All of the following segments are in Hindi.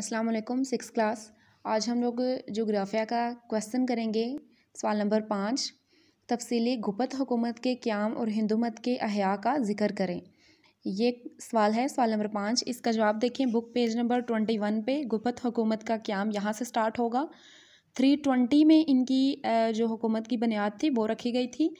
अस्सलाम वालेकुम सिक्स क्लास आज हम लोग जोग्राफिया का क्वेश्चन करेंगे सवाल नंबर पाँच तफसीली गुपत हुकूमत के क्याम और हिंदू मत के अहया का जिक्र करें ये सवाल है सवाल नंबर पाँच इसका जवाब देखें book page number twenty one पे गुपत हुकूमत का क्याम यहाँ से स्टार्ट होगा थ्री ट्वेंटी में इनकी जो हुकूमत की बुनियाद थी वो रखी गई थी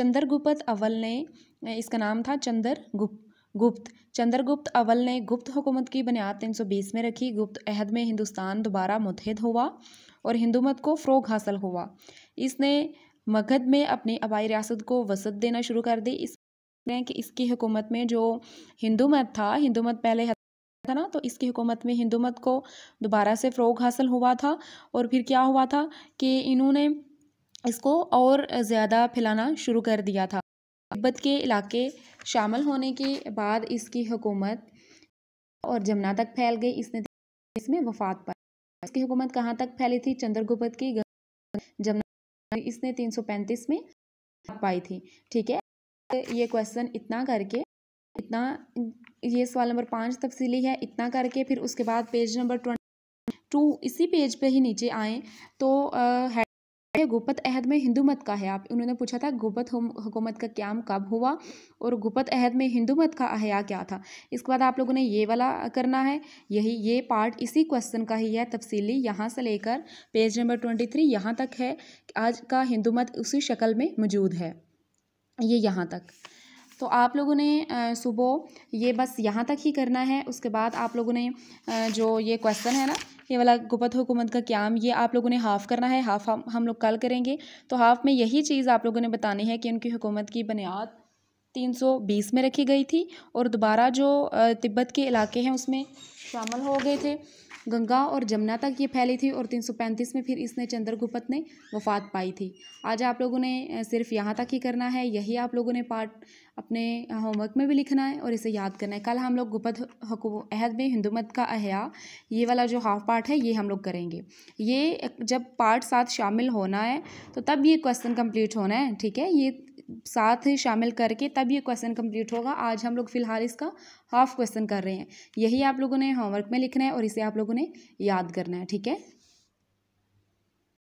चंद्रगुप्त अव्वल ने इसका नाम था चंद्रगुप्त गुप्त चंद्रगुप्त अवल ने गुप्त हुकूमत की बुनियाद 320 में रखी गुप्त अहद में हिंदुस्तान दोबारा मुतहद हुआ और हिंदू मत को फ़रोग हासिल हुआ इसने मगध में अपनी आबाई रियासत को वसत देना शुरू कर दी इस कि इसकी हुकूमत में जो हिंदू मत था हिंदू मत पहले था ना तो इसकी हुकूमत में हिंदू मत को दोबारा से फ़रोग हासिल हुआ था और फिर क्या हुआ था कि इन्होंने इसको और ज़्यादा फैलाना शुरू कर दिया था तिब्बत के इलाके शामिल होने के बाद इसकी हुकूमत और जमुना तक फैल गई इसने इसमें वफात पाई इसकी हुकूमत कहाँ तक फैली थी चंद्रगुप्त की जमुना इसने 335 में पाई थी ठीक है ये क्वेश्चन इतना करके इतना ये सवाल नंबर पाँच तफसीली है इतना करके फिर उसके बाद पेज नंबर ट्वेंटी टू इसी पेज पे ही नीचे आए तो आ, है गुपत अहद में हिंदू मत का है आप उन्होंने पूछा था गुप्त हुकूमत का क्याम कब हुआ और गुपत अहद में हिंदू मत का अहया क्या था इसके बाद आप लोगों ने ये वाला करना है यही ये पार्ट इसी क्वेश्चन का ही है तफसीली यहाँ से लेकर पेज नंबर ट्वेंटी थ्री यहाँ तक है आज का हिंदू मत उसी शक्ल में मौजूद है ये यहाँ तक तो आप लोगों ने सुबह ये बस यहाँ तक ही करना है उसके बाद आप लोगों ने जो ये क्वेश्चन है ना ये वाला गुपत हुकूमत का क्याम ये आप लोगों ने हाफ़ करना है हाफ़ हम हम लोग कल करेंगे तो हाफ़ में यही चीज़ आप लोगों ने बतानी है कि उनकी हुकूमत की बुनियाद 320 में रखी गई थी और दोबारा जो तिब्बत के इलाके हैं उसमें शामिल हो गए थे गंगा और जमुना तक ये फैली थी और 335 में फिर इसने चंद्रगुप्त ने वफात पाई थी आज आप लोगों ने सिर्फ यहाँ तक ही करना है यही आप लोगों ने पार्ट अपने होमवर्क में भी लिखना है और इसे याद करना है कल हम लोग गुप्त अहद में हिंदू मत का अहया ये वाला जो हाफ पार्ट है ये हम लोग करेंगे ये जब पार्ट साथ शामिल होना है तो तब ये क्वेश्चन कम्प्लीट होना है ठीक है ये साथ शामिल करके तब ये क्वेश्चन कंप्लीट होगा आज हम लोग फिलहाल इसका हाफ क्वेश्चन कर रहे हैं यही आप लोगों ने होमवर्क में लिखना है और इसे आप लोगों ने याद करना है ठीक है